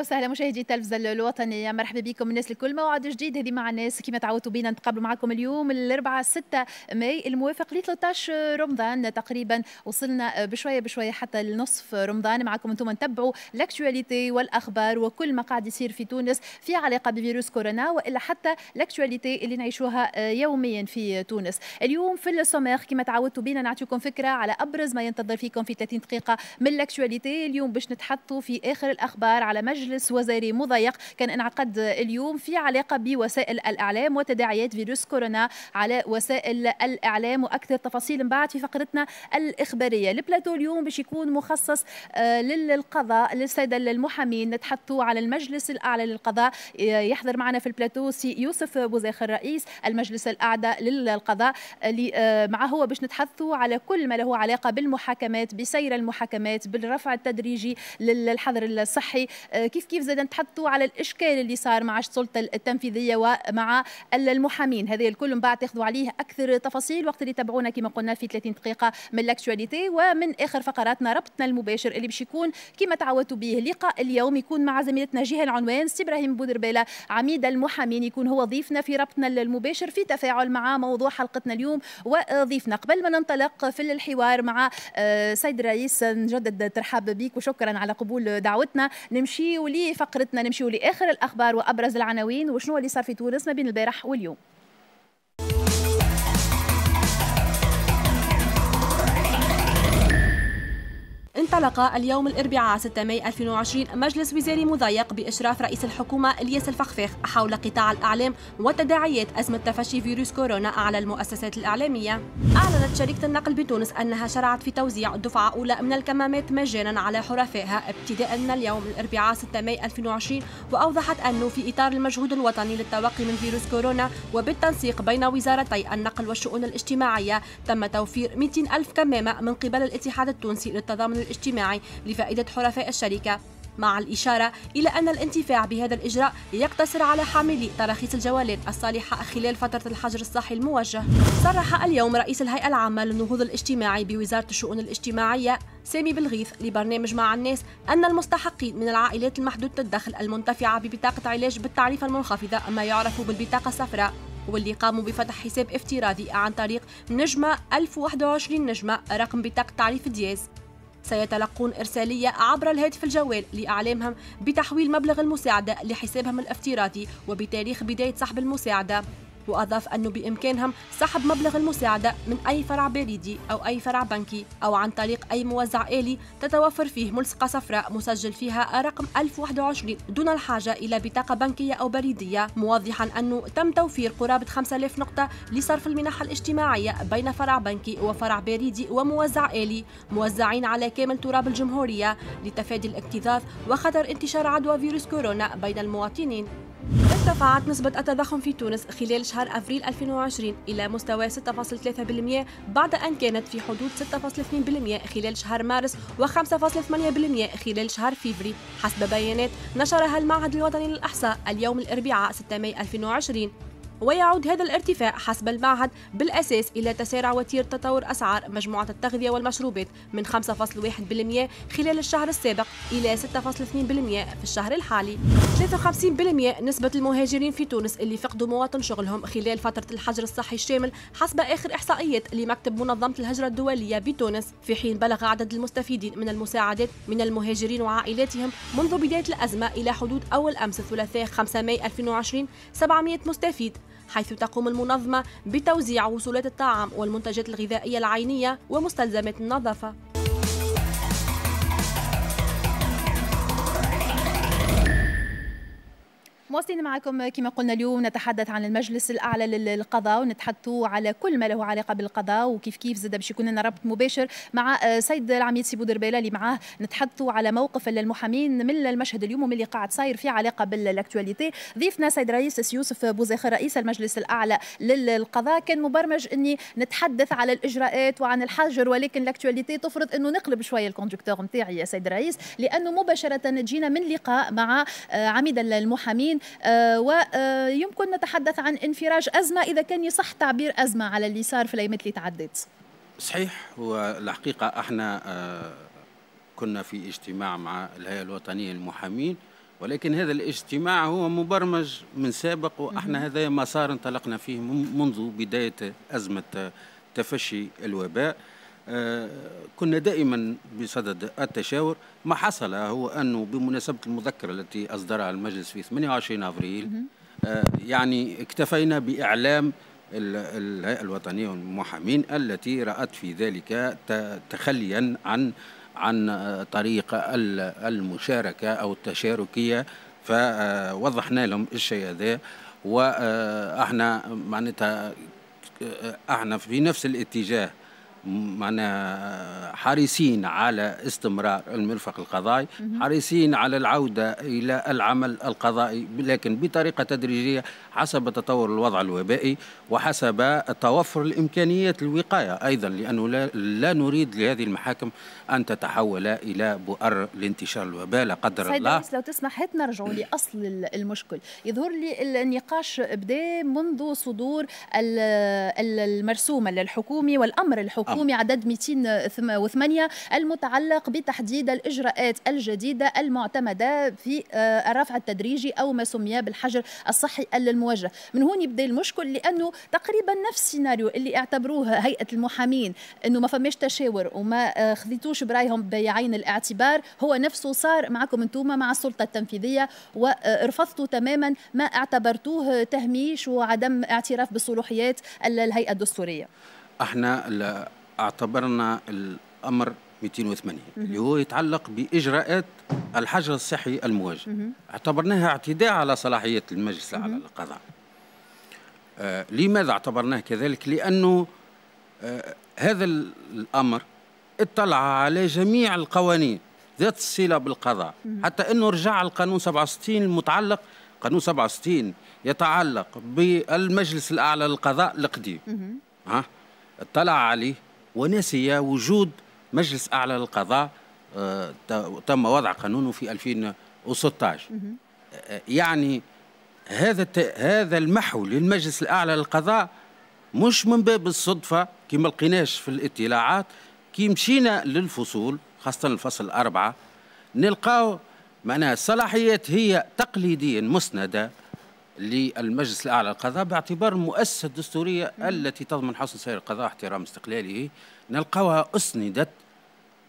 اهلا وسهلا مشاهدي التلفزه الوطنيه مرحبا بكم الناس الكل موعد جديد هذه مع الناس كما تعودتوا بينا نتقابلوا معكم اليوم الاربعاء 6 ماي الموافق ل 13 رمضان تقريبا وصلنا بشويه بشويه حتى لنصف رمضان معكم انتم نتبعوا لاكشواليتي والاخبار وكل ما قاعد يصير في تونس في علاقه بفيروس كورونا والا حتى لاكشواليتي اللي نعيشوها يوميا في تونس اليوم في السومير كما تعودتوا بينا نعطيكم فكره على ابرز ما ينتظر فيكم في 30 دقيقه من لاكشواليتي اليوم باش نتحطوا في اخر الاخبار على مجلس مجلس وزاري مضيق كان انعقد اليوم في علاقة بوسائل الإعلام وتداعيات فيروس كورونا على وسائل الإعلام وأكثر تفاصيل بعد في فقرتنا الإخبارية البلاتو اليوم باش يكون مخصص آه، للقضاء للسادة المحامين نتحدثوا على المجلس الأعلى للقضاء آه، يحضر معنا في البلاتو سي يوسف بوزاخر رئيس المجلس الأعلى للقضاء اللي آه، معه هو باش نتحدثوا على كل ما له علاقة بالمحاكمات بسير المحاكمات بالرفع التدريجي للحظر الصحي كيف كيف كيف زاد تحطوا على الاشكال اللي صار مع السلطه التنفيذيه ومع المحامين هذا الكل من بعد تاخذوا عليه اكثر تفاصيل وقت اللي تابعونا كما قلنا في 30 دقيقه من الاكtualité ومن اخر فقراتنا ربطنا المباشر اللي باش يكون كما تعودتوا به لقاء اليوم يكون مع زميلتنا جهه العنوان سي ابراهيم بودربيله عميد المحامين يكون هو ضيفنا في ربطنا المباشر في تفاعل مع موضوع حلقتنا اليوم وضيفنا قبل ما ننطلق في الحوار مع آه، سيد الرئيس نجدد ترحاب بك وشكرا على قبول دعوتنا نمشي لفقرتنا نمشيو لاخر الاخبار وابرز العناوين وشنو اللي صار في تونس ما بين البارح واليوم انطلق اليوم الأربعاء 6 ماي 2020 مجلس وزاري مضايق بإشراف رئيس الحكومة إلياس الفخفاخ حول قطاع الأعلام وتداعيات أزمة تفشي فيروس كورونا على المؤسسات الإعلامية أعلنت شركة النقل بتونس أنها شرعت في توزيع دفعة أولى من الكمامات مجانا على حرفائها ابتداء من اليوم الأربعاء 6 ماي 2020 وأوضحت أنه في إطار المجهود الوطني للتوقي من فيروس كورونا وبالتنسيق بين وزارتي النقل والشؤون الاجتماعية تم توفير 200 ألف كمامة من قبل الاتحاد التونسي للتضامن الاجتماعي الاجتماعي لفائدة حلفاء الشركة مع الإشارة إلى أن الانتفاع بهذا الإجراء يقتصر على حاملي تراخيص الجوالات الصالحة خلال فترة الحجر الصحي الموجه. صرح اليوم رئيس الهيئة العامة للنهوض الاجتماعي بوزارة الشؤون الاجتماعية سامي بالغيث لبرنامج مع الناس أن المستحقين من العائلات المحدودة الدخل المنتفعة ببطاقة علاج بالتعريفة المنخفضة ما يعرف بالبطاقة الصفراء واللي قاموا بفتح حساب افتراضي عن طريق نجمة 1021 نجمة رقم بطاقة تعريف دياز سيتلقون إرسالية عبر الهاتف الجوال لإعلامهم بتحويل مبلغ المساعدة لحسابهم الافتراضي وبتاريخ بداية سحب المساعدة وأضاف أنه بإمكانهم سحب مبلغ المساعدة من أي فرع بريدي أو أي فرع بنكي أو عن طريق أي موزع آلي تتوفر فيه ملصقة صفراء مسجل فيها رقم 1021 دون الحاجة إلى بطاقة بنكية أو بريدية موضحا أنه تم توفير قرابة 5000 نقطة لصرف المنح الاجتماعية بين فرع بنكي وفرع بريدي وموزع آلي موزعين على كامل تراب الجمهورية لتفادي الاكتظاظ وخطر انتشار عدوى فيروس كورونا بين المواطنين ارتفعت نسبة التضخم في تونس خلال شهر أفريل 2020 إلى مستوى 6.3% بعد أن كانت في حدود 6.2% خلال شهر مارس و5.8% خلال شهر فيفري حسب بيانات نشرها المعهد الوطني للإحصاء اليوم الأربعاء 6 ماي 2020 ويعود هذا الارتفاع حسب المعهد بالأساس إلى تسارع وتيرة تطور أسعار مجموعة التغذية والمشروبات من 5.1% خلال الشهر السابق إلى 6.2% في الشهر الحالي 53% نسبة المهاجرين في تونس اللي فقدوا مواطن شغلهم خلال فترة الحجر الصحي الشامل حسب آخر إحصائيات لمكتب منظمة الهجرة الدولية بتونس في حين بلغ عدد المستفيدين من المساعدات من المهاجرين وعائلاتهم منذ بداية الأزمة إلى حدود أول أمس الثلاثاء 5 ماي 2020 700 مستفيد حيث تقوم المنظمة بتوزيع وصولات الطعام والمنتجات الغذائية العينية ومستلزمات النظافة مواصلين معكم كما قلنا اليوم نتحدث عن المجلس الاعلى للقضاء ونتحدثوا على كل ما له علاقه بالقضاء وكيف كيف زاد باش يكون لنا ربط مباشر مع آه، سيد العميد سيبو دربيله اللي معاه نتحدثوا على موقف المحامين من المشهد اليوم ومن اللي قاعد صاير في علاقه بالاكتواليتي ضيفنا سيد رئيس يوسف بوزيخر رئيس المجلس الاعلى للقضاء كان مبرمج اني نتحدث على الاجراءات وعن الحجر ولكن الاكتواليتي تفرض انه نقلب شويه الكوندكتور نتاعي يا سيد الرئيس لانه مباشره تجينا من لقاء مع آه، عميد المحامين آه، ويمكن نتحدث عن انفراج أزمة إذا كان يصح تعبير أزمة على اللي صار في الأيامات اللي تعدت صحيح والحقيقة احنا آه، كنا في اجتماع مع الهيئة الوطنية للمحامين ولكن هذا الاجتماع هو مبرمج من سابق واحنا هذا مسار انطلقنا فيه منذ بداية أزمة تفشي الوباء آه، كنا دائما بصدد التشاور ما حصل هو أنه بمناسبة المذكرة التي أصدرها المجلس في 28 أبريل آه، يعني اكتفينا بإعلام الهيئة الوطنية للمحامين التي رأت في ذلك تخليا عن عن طريقة المشاركة أو التشاركية فوضحنا لهم الشيء هذا واحنا معناتها احنا في نفس الاتجاه معنا حريصين على استمرار المرفق القضائي حريصين على العودة إلى العمل القضائي لكن بطريقة تدريجية حسب تطور الوضع الوبائي وحسب توفر الإمكانيات الوقاية أيضا لأنه لا, لا نريد لهذه المحاكم أن تتحول إلى بؤر لانتشار الوباء لا قدر الله لو تسمح هات نرجع لأصل المشكل يظهر لي النقاش بدا منذ صدور المرسومة للحكومي والأمر الحكومي الحكومي عدد 208 المتعلق بتحديد الإجراءات الجديدة المعتمدة في آه، الرفع التدريجي أو ما سمي بالحجر الصحي الموجه من هون يبدا المشكل لأنه تقريبا نفس السيناريو اللي اعتبروه هيئة المحامين أنه ما فماش تشاور وما آه، خذيتوش برايهم بعين الاعتبار هو نفسه صار معكم انتم مع السلطة التنفيذية ورفضتوا تماما ما اعتبرتوه تهميش وعدم اعتراف بصلوحيات الهيئة الدستورية احنا اعتبرنا الامر 208 اللي هو يتعلق باجراءات الحجر الصحي المواجه اعتبرناها اعتداء على صلاحيه المجلس على القضاء آه لماذا اعتبرناه كذلك لانه آه هذا الامر اطلع على جميع القوانين ذات الصله بالقضاء حتى انه رجع القانون 67 المتعلق قانون 67 يتعلق بالمجلس الاعلى للقضاء القديم ها اطلع عليه ونسي وجود مجلس أعلى للقضاء آه، تم وضع قانونه في 2016 آه، يعني هذا هذا المحو للمجلس الأعلى للقضاء مش من باب الصدفة كي ما لقيناش في الاطلاعات كي مشينا للفصول خاصة الفصل الأربعة نلقاو معناها الصلاحيات هي تقليديا مسندة للمجلس الأعلى للقضاء باعتبار المؤسسة الدستورية التي تضمن حسن سير القضاء احترام استقلاله نلقاها أسندت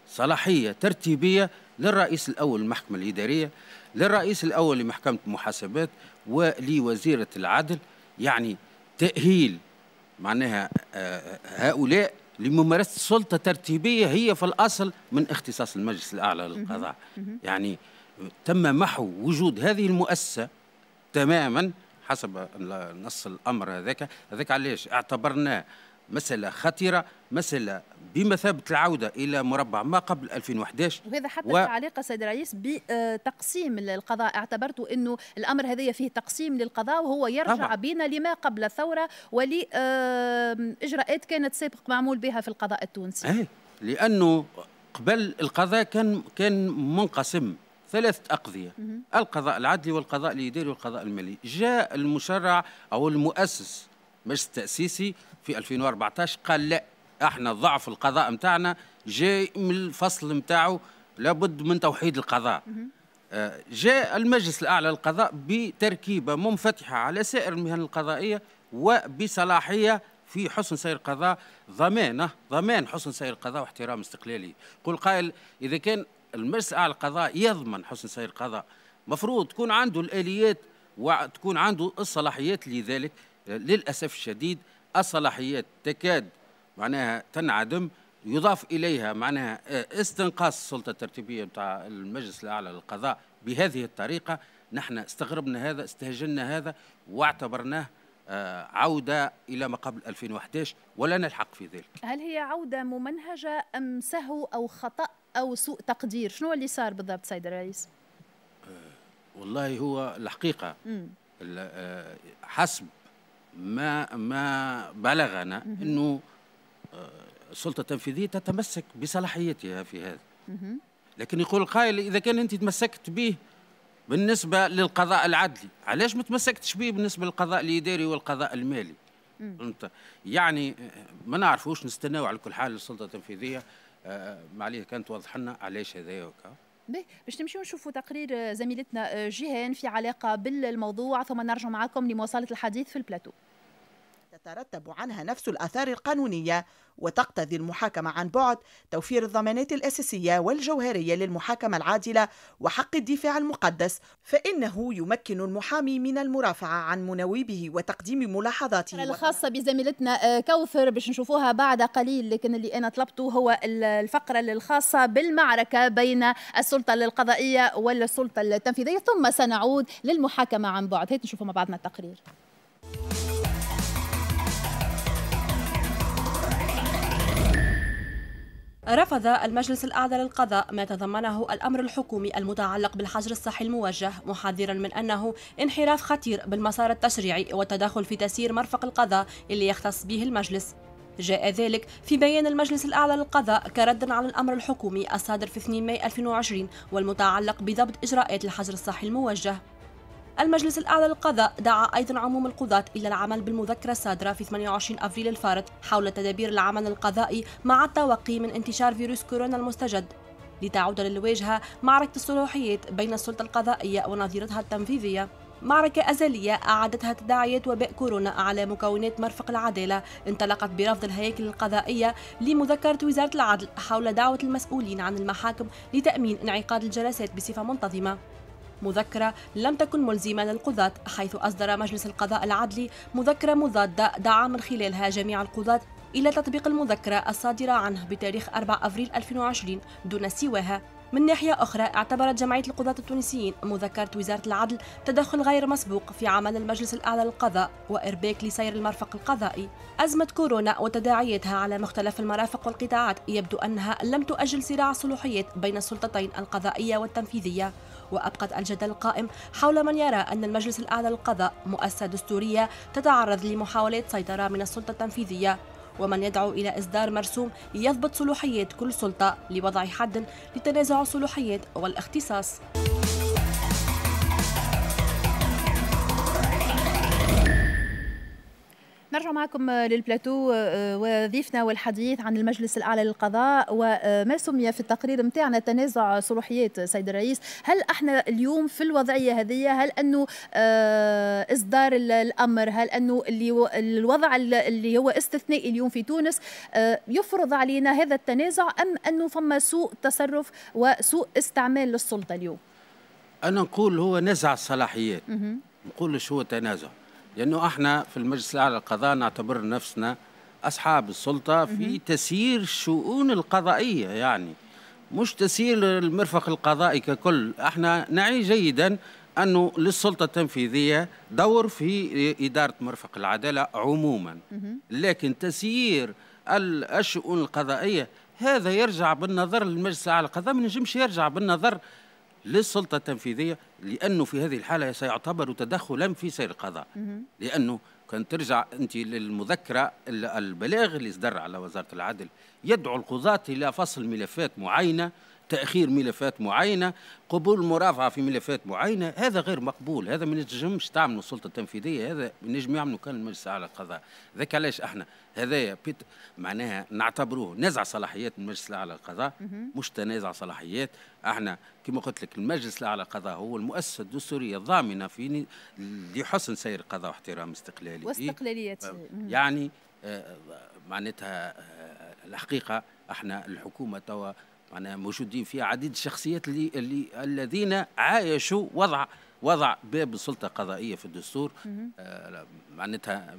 صلاحية ترتيبية للرئيس الأول للمحكمة الإدارية للرئيس الأول لمحكمة المحاسبات ولوزيرة العدل يعني تأهيل معناها آه، هؤلاء لممارسة سلطة ترتيبية هي في الأصل من اختصاص المجلس الأعلى للقضاء يعني تم محو وجود هذه المؤسسة تماما حسب نص الامر هذاك هذاك علاش اعتبرناه مسألة خطيرة مسألة بمثابة العودة إلى مربع ما قبل 2011 وهذا حتى و... تعليق سيد الرئيس بتقسيم آه، القضاء اعتبرت أنه الأمر هذا فيه تقسيم للقضاء وهو يرجع طبعا. بنا لما قبل الثورة ولإجراءات كانت سابق معمول بها في القضاء التونسي أي. لأنه قبل القضاء كان كان منقسم ثلاثة أقضية القضاء العدلي والقضاء الإداري والقضاء المالي جاء المشرع أو المؤسس مجلس التأسيسي في 2014 قال لا احنا ضعف القضاء متاعنا جاي من الفصل متاعه لابد من توحيد القضاء آه، جاء المجلس الأعلى للقضاء بتركيبة منفتحة على سائر المهن القضائية وبصلاحية في حسن سير القضاء ضمانه ضمان حسن سير القضاء واحترام استقلالي قل قائل اذا كان المجلس الاعلى آه، القضاء يضمن حسن سير القضاء مفروض تكون عنده الآليات وتكون عنده الصلاحيات لذلك للأسف الشديد الصلاحيات تكاد معناها تنعدم يضاف إليها معناها آه، استنقاص السلطة الترتيبية بتاع المجلس الأعلى للقضاء بهذه الطريقة نحن استغربنا هذا استهجنا هذا واعتبرناه آه، عودة إلى ما قبل 2011 ولا نلحق في ذلك هل هي عودة ممنهجة أم سهو أو خطأ او سوء تقدير شنو اللي صار بالضبط سيد الرئيس أه، والله هو الحقيقه أه، حسب ما ما بلغنا انه السلطه أه، التنفيذيه تتمسك بصلاحيتها في هذا لكن يقول القائل اذا كان انت تمسكت به بالنسبه للقضاء العدلي علاش ما تمسكتش به بالنسبه للقضاء الاداري والقضاء المالي فهمت يعني ما نعرفوش نستناو على كل حال السلطه التنفيذيه آه، معليه كانت توضح لنا علاش هذاك باش نمشيو نشوفوا تقرير آه، زميلتنا آه، جيهان في علاقه بالموضوع ثم نرجع معكم لمواصله الحديث في البلاتو تترتب عنها نفس الآثار القانونية وتقتضي المحاكمة عن بعد توفير الضمانات الأساسية والجوهرية للمحاكمة العادلة وحق الدفاع المقدس فإنه يمكن المحامي من المرافعة عن مناوبه وتقديم ملاحظاته الخاصة بزميلتنا آه، كوثر باش نشوفوها بعد قليل لكن اللي أنا طلبته هو الفقرة الخاصة بالمعركة بين السلطة القضائية والسلطة التنفيذية ثم سنعود للمحاكمة عن بعد هيت نشوفوا مع بعضنا التقرير رفض المجلس الأعلى للقضاء ما تضمنه الأمر الحكومي المتعلق بالحجر الصحي الموجه محذرا من أنه انحراف خطير بالمسار التشريعي والتدخل في تسيير مرفق القضاء اللي يختص به المجلس جاء ذلك في بيان المجلس الأعلى للقضاء كرد على الأمر الحكومي الصادر في 2 ماي 2020 والمتعلق بضبط إجراءات الحجر الصحي الموجه المجلس الأعلى للقضاء دعا أيضا عموم القضاة إلى العمل بالمذكرة الصادرة في 28 أفريل الفارط حول تدابير العمل القضائي مع التوقي من انتشار فيروس كورونا المستجد لتعود للواجهة معركة الصلاحيات بين السلطة القضائية ونظيرتها التنفيذية معركة أزلية أعادتها تداعيات وباء كورونا على مكونات مرفق العدالة انطلقت برفض الهياكل القضائية لمذكرة وزارة العدل حول دعوة المسؤولين عن المحاكم لتأمين انعقاد الجلسات بصفة منتظمة مذكرة لم تكن ملزمة للقضاة حيث أصدر مجلس القضاء العدلي مذكرة مضادة دعا من خلالها جميع القضاة إلى تطبيق المذكرة الصادرة عنه بتاريخ 4 أفريل 2020 دون سواها من ناحية أخرى اعتبرت جمعية القضاة التونسيين مذكرة وزارة العدل تدخل غير مسبوق في عمل المجلس الأعلى للقضاء وإرباك لسير المرفق القضائي أزمة كورونا وتداعياتها على مختلف المرافق والقطاعات يبدو أنها لم تؤجل صراع الصلوحيات بين السلطتين القضائية والتنفيذية وأبقت الجدل قائم حول من يرى أن المجلس الأعلى للقضاء مؤسسة دستورية تتعرض لمحاولة سيطرة من السلطة التنفيذية ومن يدعو إلى إصدار مرسوم يضبط صلوحيات كل سلطة لوضع حد لتنازع الصلوحيات والاختصاص نرجع معكم للبلاتو آه، وضيفنا والحديث عن المجلس الأعلى للقضاء وما سمي في التقرير متاعنا تنازع صلوحيات سيد الرئيس هل احنا اليوم في الوضعية هذه هل أنه آه، إصدار الأمر هل أنه اللي الوضع اللي هو استثنائي اليوم في تونس آه، يفرض علينا هذا التنازع أم أنه فما سوء تصرف وسوء استعمال للسلطة اليوم أنا نقول هو نزع الصلاحيات نقولش هو تنازع لأنه احنا في المجلس الأعلى للقضاء نعتبر نفسنا أصحاب السلطة في تسيير الشؤون القضائية يعني مش تسيير المرفق القضائي ككل احنا نعي جيدا أنه للسلطة التنفيذية دور في إدارة مرفق العدالة عموما لكن تسيير الشؤون القضائية هذا يرجع بالنظر للمجلس الأعلى للقضاء ما ينجمش يرجع بالنظر للسلطة التنفيذية لأنه في هذه الحالة سيعتبر تدخلا في سير القضاء لأنه كان ترجع أنت للمذكرة البلاغ اللي صدر على وزارة العدل يدعو القضاة إلى فصل ملفات معينة تاخير ملفات معينه قبول مرافعه في ملفات معينه هذا غير مقبول هذا ما نجمش تعملوا السلطه التنفيذيه هذا نجم يعملوا كان المجلس الاعلى للقضاء ذاك علاش احنا هذايا بيت معناها نعتبروه نزع صلاحيات المجلس الاعلى للقضاء مش تنازع صلاحيات احنا كما قلت لك المجلس الاعلى للقضاء هو المؤسسه الدستوريه الضامنه في لحسن سير القضاء واحترام استقلاله واستقلاليته يعني آه، معناتها آه، الحقيقه احنا الحكومه توا معناها موجودين فيها عديد الشخصيات اللي, اللي الذين عايشوا وضع وضع باب السلطه القضائيه في الدستور آه معناتها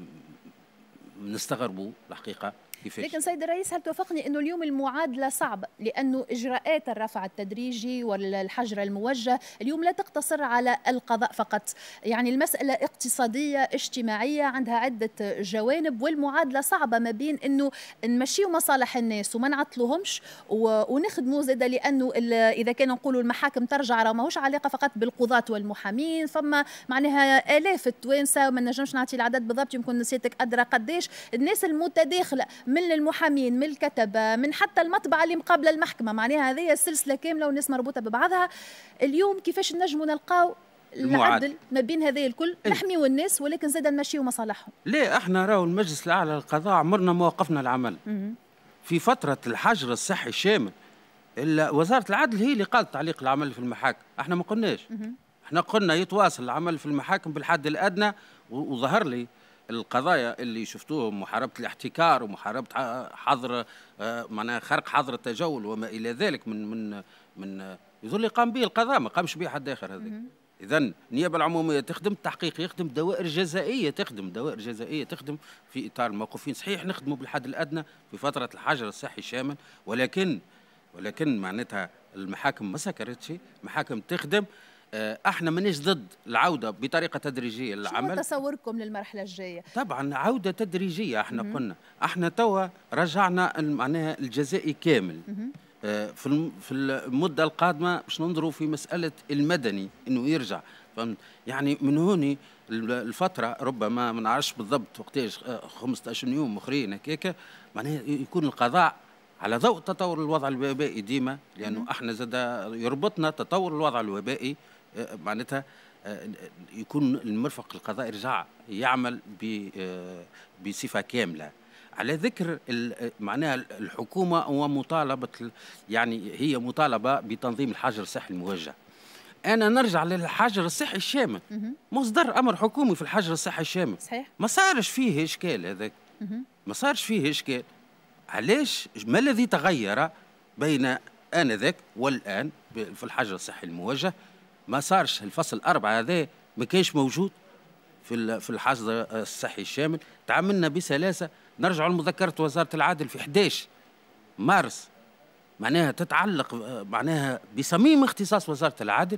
نستغربوا الحقيقه كيفاش؟ لكن سيد الرئيس هل توافقني انه اليوم المعادله صعب لانه اجراءات الرفع التدريجي والحجر الموجه اليوم لا تقتصر على القضاء فقط يعني المساله اقتصاديه اجتماعيه عندها عده جوانب والمعادله صعبه ما بين انه نمشيو مصالح الناس وما نعطلوهمش ونخدموا زاد لانه اذا كان نقولوا المحاكم ترجع راه ماهوش علاقه فقط بالقضاة والمحامين فما معناها الاف التوانسه وما نجمش نعطي العدد بالضبط يمكن نسيتك ادرى قداش الناس المتداخله من المحامين من الكتبة من حتى المطبعة اللي مقابلة المحكمة معناها هذه السلسلة كاملة والناس مربوطة ببعضها اليوم كيفاش نجموا نلقاو العدل ما بين هذا الكل نحمي إيه. نحميوا الناس ولكن زاد نمشي مصالحهم لا احنا راهو المجلس الاعلى للقضاء عمرنا ما وقفنا العمل في فتره الحجر الصحي الشامل وزاره العدل هي اللي قالت تعليق العمل في المحاكم احنا ما قلناش احنا قلنا يتواصل العمل في المحاكم بالحد الادنى وظهر لي القضايا اللي شفتوهم محاربه الاحتكار ومحاربه حظر آه، معناها خرق حظر التجول وما الى ذلك من من من يظل اللي قام به القضاء ما قامش به حد اخر هذه اذا النيابه العموميه تخدم التحقيق يخدم دوائر جزائيه تخدم دوائر جزائيه تخدم في اطار الموقوفين صحيح نخدموا بالحد الادنى في فتره الحجر الصحي الشامل ولكن ولكن معناتها المحاكم ما سكرتش محاكم تخدم آه، احنا مانيش ضد العوده بطريقه تدريجيه للعمل شو تصوركم للمرحله الجايه طبعا عوده تدريجيه احنا مم. قلنا احنا توا رجعنا معناها الجزائي كامل آه، في في المده القادمه باش ننظروا في مساله المدني انه يرجع فهمت يعني من هوني الفتره ربما ما نعرفش بالضبط وقتاش 15 آه، يوم اخرين هكاك معناها يكون القضاء على ضوء تطور الوضع الوبائي ديما لانه احنا زاد يربطنا تطور الوضع الوبائي معناتها آه، يكون المرفق القضائي رجع يعمل آه، بصفه كامله على ذكر معناها الحكومه ومطالبه يعني هي مطالبه بتنظيم الحجر الصحي الموجه انا نرجع للحجر الصحي الشامل مصدر امر حكومي في الحجر الصحي الشامل صحيح ما صارش فيه اشكال هذاك ما صارش فيه اشكال علاش ما الذي تغير بين انذاك والان في الحجر الصحي الموجه ما صارش الفصل أربعة هذا ما كانش موجود في في الحصد الصحي الشامل تعاملنا بسلاسة نرجع لمذكرة وزارة العدل في 11 مارس معناها تتعلق معناها بصميم اختصاص وزارة العدل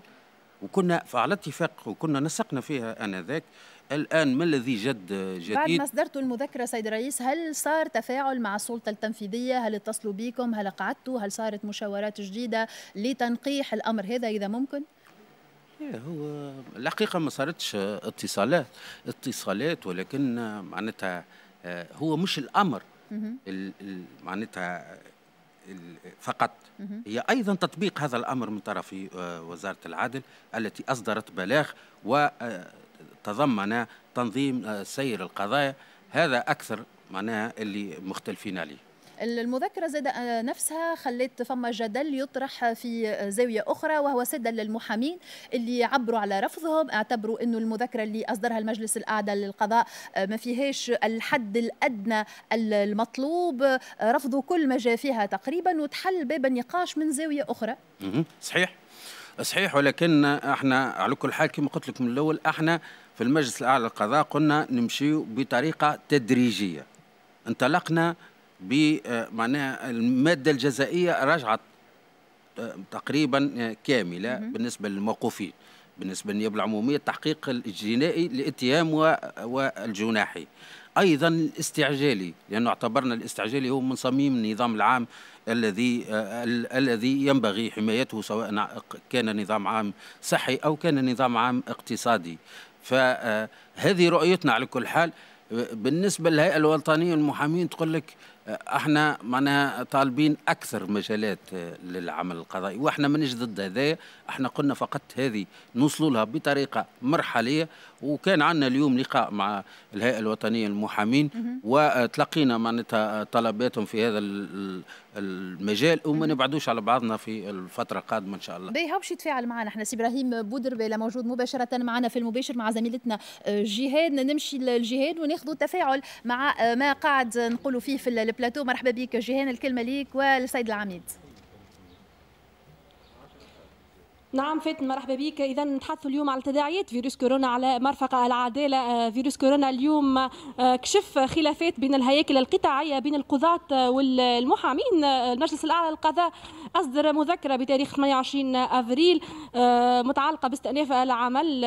وكنا فعلى اتفاق وكنا نسقنا فيها انذاك الان ما الذي جد جديد بعد ما اصدرتوا المذكره سيد الرئيس هل صار تفاعل مع السلطه التنفيذيه هل اتصلوا بكم هل قعدتوا هل صارت مشاورات جديده لتنقيح الامر هذا اذا ممكن إيه، هو الحقيقة ما صارتش اتصالات اتصالات ولكن معناتها آه، هو مش الأمر معناتها فقط هي أيضا تطبيق هذا الأمر من طرف آه، وزارة العدل التي أصدرت بلاغ وتضمن آه، تنظيم سير القضايا هذا أكثر معناها اللي مختلفين عليه المذكرة زاد آه، نفسها خلت فما جدل يطرح في آه، زاوية أخرى وهو سدا للمحامين اللي عبروا على رفضهم اعتبروا أنه المذكرة اللي أصدرها المجلس الأعلى للقضاء آه، ما فيهاش الحد الأدنى المطلوب رفضوا كل ما جاء فيها تقريبا وتحل باب النقاش من زاوية أخرى صحيح صحيح ولكن احنا على كل حال كما قلت لك من الاول احنا في المجلس الاعلى للقضاء قلنا نمشي بطريقه تدريجيه انطلقنا بمعناها الماده الجزائيه رجعت آه، تقريبا آه، كامله بالنسبه للموقوفين بالنسبه للنيابه العموميه التحقيق الجنائي للاتهام والجناحي ايضا الاستعجالي لانه اعتبرنا الاستعجالي هو من صميم النظام العام الذي آه، الذي ينبغي حمايته سواء كان نظام عام صحي او كان نظام عام اقتصادي فهذه رؤيتنا على كل حال بالنسبه للهيئه الوطنيه للمحامين تقول لك احنا معناها طالبين اكثر مجالات آه، للعمل القضائي واحنا مانيش ضد هذايا احنا قلنا فقط هذه نوصلوا لها بطريقه مرحليه وكان عندنا اليوم لقاء مع الهيئه الوطنيه للمحامين وتلقينا معناتها طلباتهم في هذا المجال وما نبعدوش على بعضنا في الفتره القادمه ان شاء الله. باهي باش يتفاعل معنا احنا سي ابراهيم بودربيلا موجود مباشره معنا في المباشر مع زميلتنا آه، جهاد نمشي للجهاد وناخذ التفاعل مع آه، ما قاعد نقولوا فيه في البلاتو مرحبا بك جهاد الكلمه ليك والسيد العميد. نعم فاتن مرحبا بك اذا نتحدث اليوم على تداعيات فيروس كورونا على مرفق العداله آه، فيروس كورونا اليوم آه، كشف خلافات بين الهياكل القطاعيه بين القضاة والمحامين آه، المجلس الاعلى للقضاء اصدر مذكره بتاريخ 28 افريل متعلقه باستئناف العمل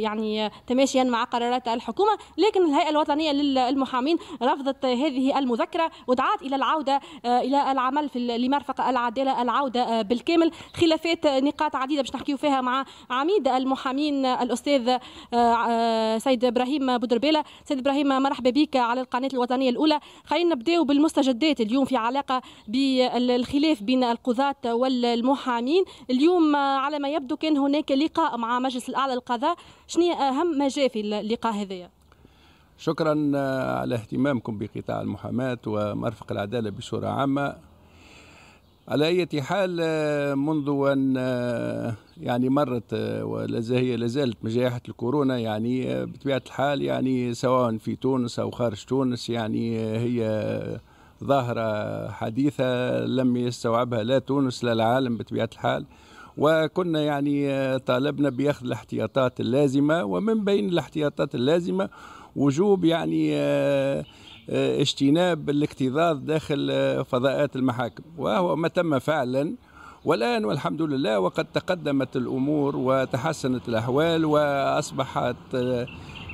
يعني تماشيا مع قرارات الحكومه لكن الهيئه الوطنيه للمحامين رفضت هذه المذكره ودعت الى العوده الى العمل في لمرفق العداله العوده بالكامل خلافات نقاط عديده باش نحكيو فيها مع عميد المحامين الاستاذ آه، آه، سيد ابراهيم بودربيله سيد ابراهيم مرحبا بك على القناه الوطنيه الاولى خلينا نبداو بالمستجدات اليوم في علاقه بالخلاف بين القضاة والمحامين اليوم على ما يبدو كان هناك لقاء مع مجلس الاعلى للقضاء شنو اهم ما جاء في اللقاء هذايا شكرا آه، على اهتمامكم بقطاع المحاماة ومرفق العدالة بصورة عامة على أي حال آه، منذ أن آه، يعني مرت آه، ولا هي لازالت مجاعة الكورونا يعني بطبيعة الحال يعني سواء في تونس أو خارج تونس يعني هي ظاهرة حديثة لم يستوعبها لا تونس لا العالم بطبيعة الحال وكنا يعني طالبنا بأخذ الاحتياطات اللازمة ومن بين الاحتياطات اللازمة وجوب يعني آه، اجتناب الاكتظاظ داخل آه، فضاءات المحاكم وهو ما تم فعلا والآن والحمد لله وقد تقدمت الأمور وتحسنت الأحوال وأصبحت آه،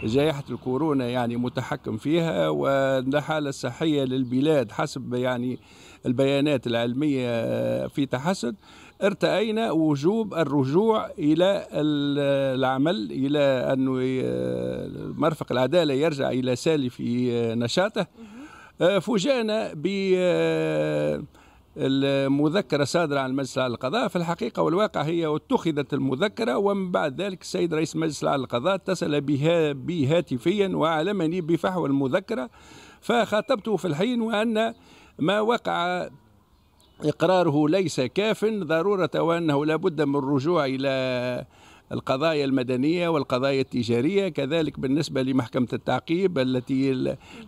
جائحة الكورونا يعني متحكم فيها والحالة الصحية للبلاد حسب يعني البيانات العلمية في تحسن ارتأينا وجوب الرجوع إلى العمل إلى أن مرفق العدالة يرجع إلى سالف نشاطه آه، فوجئنا ب آه، المذكرة صادرة عن المجلس على القضاء في الحقيقة والواقع هي اتخذت المذكرة ومن بعد ذلك السيد رئيس مجلس القضاء اتصل بها بي هاتفيا وأعلمني بفحوى المذكرة فخاطبته في الحين وأن ما وقع إقراره ليس كاف ضرورة وأنه لابد من الرجوع إلى القضايا المدنية والقضايا التجارية كذلك بالنسبة لمحكمة التعقيب التي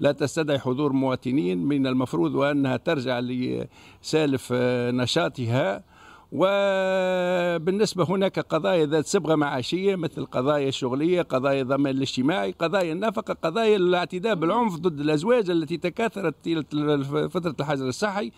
لا تستدعي حضور مواطنين من المفروض وأنها ترجع لسالف آه، نشاطها وبالنسبة هناك قضايا ذات صبغة معاشية مثل قضايا الشغلية قضايا الضمان الاجتماعي قضايا النفقة قضايا الاعتداء بالعنف ضد الأزواج التي تكاثرت طيلة فترة الحجر الصحي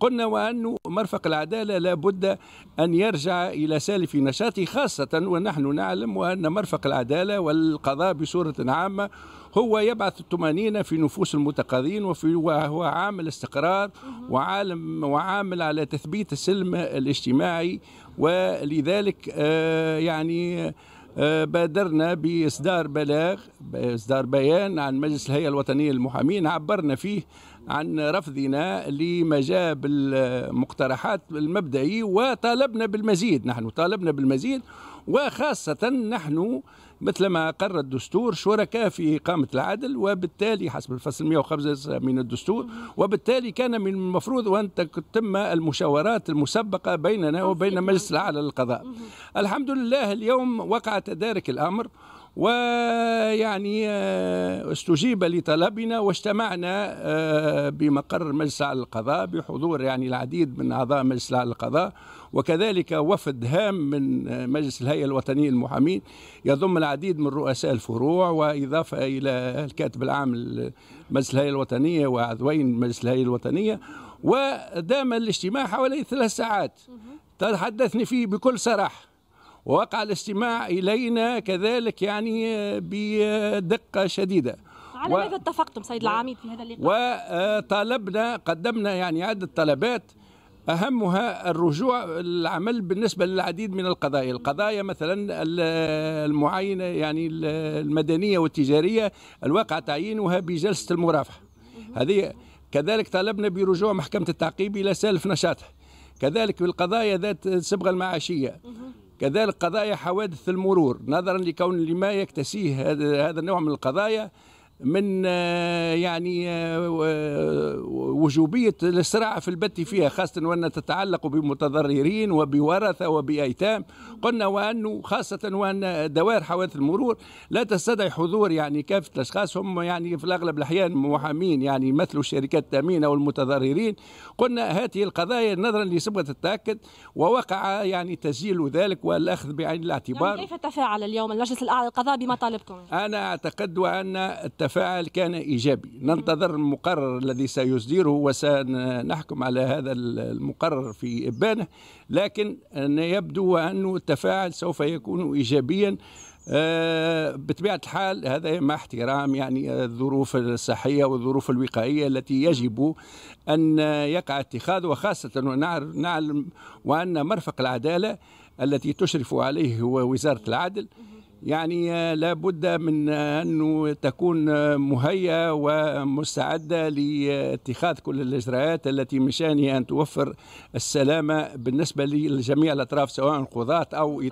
قلنا وأن مرفق العدالة لابد أن يرجع إلى سالف نشاطه خاصة ونحن نعلم وأن مرفق العدالة والقضاء بصورة عامة هو يبعث الطمأنينة في نفوس المتقاضين وفي وهو عامل استقرار وعالم وعامل على تثبيت السلم الاجتماعي ولذلك آه، يعني آه، بادرنا باصدار بلاغ باصدار بيان عن مجلس الهيئه الوطنيه للمحامين عبرنا فيه عن رفضنا لما جاء بالمقترحات المبدئي وطالبنا بالمزيد نحن طالبنا بالمزيد وخاصة نحن مثل ما أقر الدستور شركاء في إقامة العدل وبالتالي حسب الفصل 105 من الدستور وبالتالي كان من المفروض أن تتم المشاورات المسبقة بيننا وبين مجلس الأعلى للقضاء الحمد لله اليوم وقع تدارك الأمر ويعني آه، استجيب لطلبنا واجتمعنا آه، بمقر مجلس القضاء بحضور يعني العديد من اعضاء مجلس القضاء وكذلك وفد هام من آه، مجلس الهيئه الوطنيه للمحامين يضم العديد من رؤساء الفروع واضافه الى الكاتب العام مجلس الهيئه الوطنيه وعضوين مجلس الهيئه الوطنيه ودام الاجتماع حوالي ثلاث ساعات تحدثني فيه بكل صراحه ووقع الاستماع إلينا كذلك يعني بدقة شديدة على ماذا اتفقتم سيد العميد في هذا اللقاء؟ وطالبنا قدمنا يعني عدة طلبات أهمها الرجوع العمل بالنسبة للعديد من القضايا القضايا مثلا المعاينة يعني المدنية والتجارية الواقع تعيينها بجلسة المرافعة هذه كذلك طالبنا برجوع محكمة التعقيب إلى سالف نشاطها كذلك بالقضايا ذات الصبغة المعاشية كذلك قضايا حوادث المرور نظرا لكون لما يكتسيه هذا النوع من القضايا من آه، يعني آه، وجوبية الإسراع في البت فيها خاصة وأنها تتعلق بمتضررين وبورثة وبأيتام قلنا وأنه خاصة وأن دوائر حوادث المرور لا تستدعي حضور يعني كافة الأشخاص هم يعني في الأغلب الأحيان محامين يعني يمثلوا شركات التأمين أو المتضررين قلنا هذه القضايا نظرا لصبغة التأكد ووقع يعني تسجيل ذلك والأخذ بعين الاعتبار يعني كيف تفاعل اليوم المجلس الأعلى القضاء بما طالبتم؟ أنا أعتقد أن التفاعل كان إيجابي ننتظر المقرر الذي سيصدره وسنحكم على هذا المقرر في إبانه لكن يبدو أنه التفاعل سوف يكون إيجابيا آه، بطبيعة الحال هذا مع احترام يعني الظروف الصحية والظروف الوقائية التي يجب أن يقع اتخاذ وخاصة ونعلم وأن مرفق العدالة التي تشرف عليه هو وزارة العدل يعني آه, لابد من آه, أن تكون آه, مهيئة ومستعدة لاتخاذ كل الإجراءات التي من شأنها أن توفر السلامة بالنسبة لجميع الأطراف سواء القضاة أو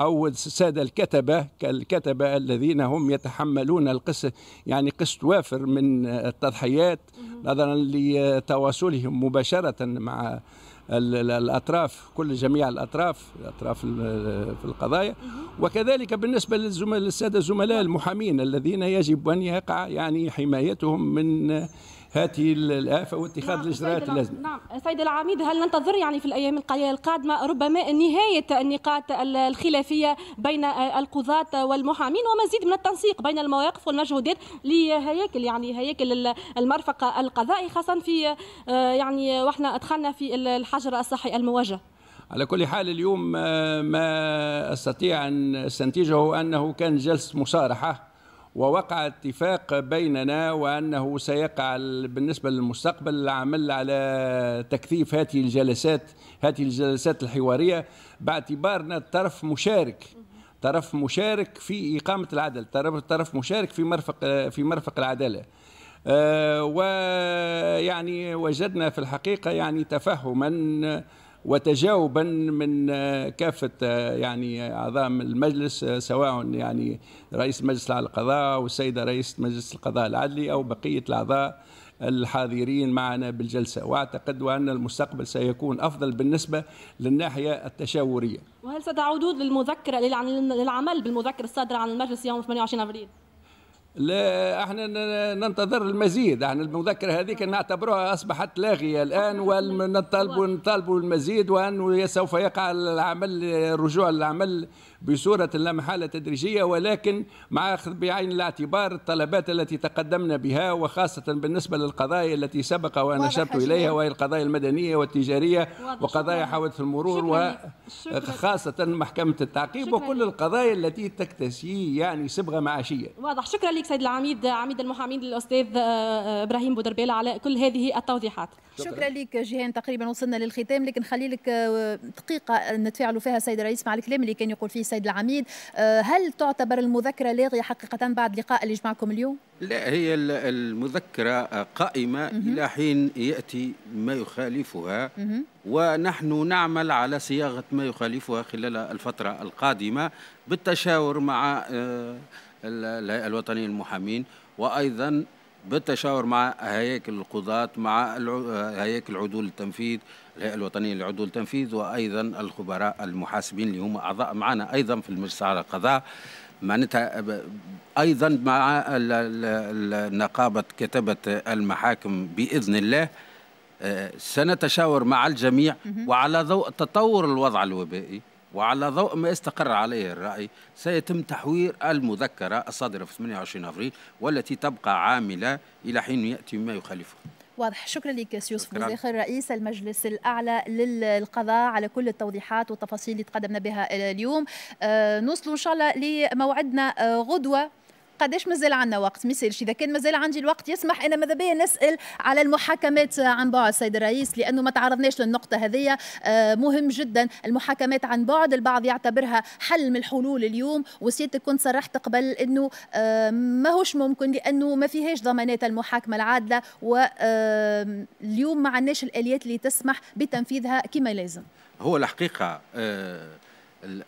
أو السادة الكتبة كالكتبة الذين هم يتحملون القس يعني قسط وافر من التضحيات نظرا لتواصلهم مباشرة مع الاطراف كل جميع الاطراف الاطراف في القضايا وكذلك بالنسبه للزملاء الساده الزملاء المحامين الذين يجب ان يقع يعني حمايتهم من هاته الآفة واتخاذ نعم الإجراءات اللازمة نعم سيد العميد هل ننتظر يعني في الأيام القادمة ربما نهاية النقاط الخلافية بين القضاة والمحامين ومزيد من التنسيق بين المواقف والمجهودات لهياكل يعني هياكل المرفق القضائي خاصة في آه، يعني واحنا أدخلنا في الحجر الصحي المواجه على كل حال اليوم آه، ما استطيع ان استنتجه انه كان جلسه مصارحه ووقع اتفاق بيننا وأنه سيقع بالنسبة للمستقبل العمل على تكثيف هذه الجلسات هذه الجلسات الحوارية باعتبارنا الطرف مشارك طرف مشارك في إقامة العدل طرف مشارك في مرفق في مرفق العدالة آه، ويعني وجدنا في الحقيقة يعني تفهما وتجاوبا من آه، كافه آه، يعني اعضاء آه، المجلس سواء يعني رئيس مجلس القضاء والسيده رئيس مجلس القضاء العدلي او بقيه الاعضاء الحاضرين معنا بالجلسه واعتقد ان المستقبل سيكون افضل بالنسبه للناحيه التشاوريه. وهل ستعودون للمذكره للعمل بالمذكره الصادره عن المجلس يوم 28 ابريل؟ لا احنا ننتظر المزيد احنا المذكره هذيك نعتبرها اصبحت لاغيه الان ونطالبوا نطالبوا المزيد وانه سوف يقع العمل رجوع العمل بصورة لا محالة تدريجية ولكن مع أخذ بعين الاعتبار الطلبات التي تقدمنا بها وخاصة بالنسبة للقضايا التي سبق ونشرت إليها وهي القضايا المدنية والتجارية وقضايا حوادث المرور وخاصة محكمة التعقيب وكل القضايا التي تكتسي يعني صبغة معاشية واضح شكرا لك سيد العميد عميد المحامين الأستاذ إبراهيم بودربيل على كل هذه التوضيحات شكرا لك جيهان تقريبا وصلنا للختام لكن خلي لك آه، دقيقه آه، نتفاعلوا فيها السيد الرئيس مع الكلام اللي كان يقول فيه السيد العميد آه، هل تعتبر المذكره لاغيه حقيقه بعد لقاء اللي جمعكم اليوم لا هي المذكره قائمه مه. الى حين ياتي ما يخالفها مه. ونحن نعمل على صياغه ما يخالفها خلال الفتره القادمه بالتشاور مع الهيئه الوطنيه للمحامين وايضا بالتشاور مع هياكل القضاة مع هياكل عدول التنفيذ الهيئة الوطنية لعدول التنفيذ وأيضا الخبراء المحاسبين اللي هم أعضاء معنا أيضا في المجلس على القضاء معناتها أيضا مع نقابة كتبة المحاكم بإذن الله آه، سنتشاور مع الجميع وعلى ضوء تطور الوضع الوبائي وعلى ضوء ما استقر عليه الرأي سيتم تحوير المذكرة الصادرة في 28 أفريل والتي تبقى عاملة إلى حين يأتي ما يخالفه واضح شكرا لك يوسف بوزيخر رئيس المجلس الاعلى للقضاء على كل التوضيحات والتفاصيل اللي تقدمنا بها اليوم آه، نوصل ان شاء الله لموعدنا آه، غدوه قداش مازال عندنا وقت ما يسالش اذا كان مازال عندي الوقت يسمح انا ماذا بيا نسال على المحاكمات عن بعد سيد الرئيس لانه ما تعرضناش للنقطه هذه آه، مهم جدا المحاكمات عن بعد البعض يعتبرها حل من الحلول اليوم وسيادتك كنت صرحت قبل انه آه، ماهوش ممكن لانه ما فيهاش ضمانات المحاكمه العادله واليوم آه، ما عندناش الاليات اللي تسمح بتنفيذها كما لازم هو الحقيقه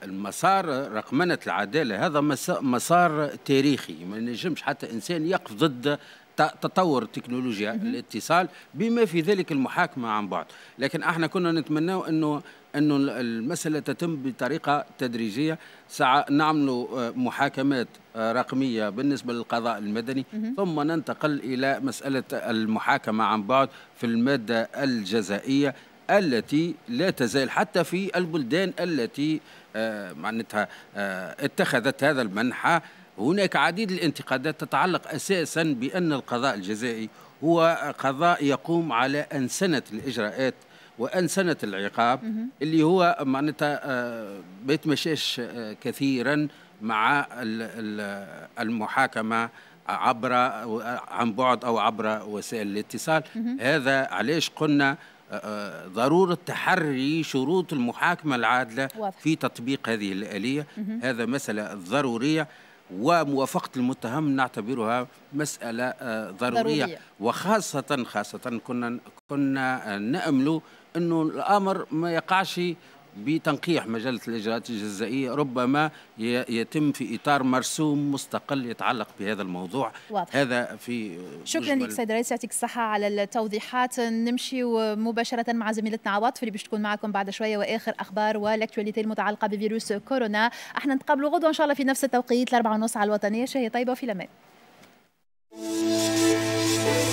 المسار رقمنة العدالة هذا مسار تاريخي ما نجمش حتى إنسان يقف ضد تطور تكنولوجيا الاتصال بما في ذلك المحاكمة عن بعد لكن احنا كنا نتمنى أنه أنه المسألة تتم بطريقة تدريجية ساعة نعملوا آه، محاكمات آه، رقمية بالنسبة للقضاء المدني ثم ننتقل إلى مسألة المحاكمة عن بعد في المادة الجزائية التي لا تزال حتى في البلدان التي آه، معناتها آه، اتخذت هذا المنحى هناك عديد الانتقادات تتعلق اساسا بان القضاء الجزائي هو قضاء يقوم على انسنه الاجراءات وانسنه العقاب اللي هو معناتها آه، ما يتمشاش كثيرا مع المحاكمه عبر عن بعد او عبر وسائل الاتصال هذا علاش قلنا ضرورة تحري شروط المحاكمة العادلة واضح. في تطبيق هذه الآلية هذا مسألة ضرورية وموافقة المتهم نعتبرها مسألة آه، ضرورية, ضرورية. وخاصة خاصة كنا كنا نأمل أنه الأمر ما يقعش بتنقيح مجله الاجراءات الجزائيه ربما يتم في اطار مرسوم مستقل يتعلق بهذا الموضوع واضح. هذا في شكرا لك سيد رئيس يعطيك الصحه على التوضيحات نمشي مباشره مع زميلتنا عواطف اللي باش تكون معكم بعد شويه واخر اخبار والأكتواليتي المتعلقه بفيروس كورونا احنا نتقابلوا غدوه ان شاء الله في نفس التوقيت الأربعة ونص على الوطنيه شهية طيبه وفي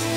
you.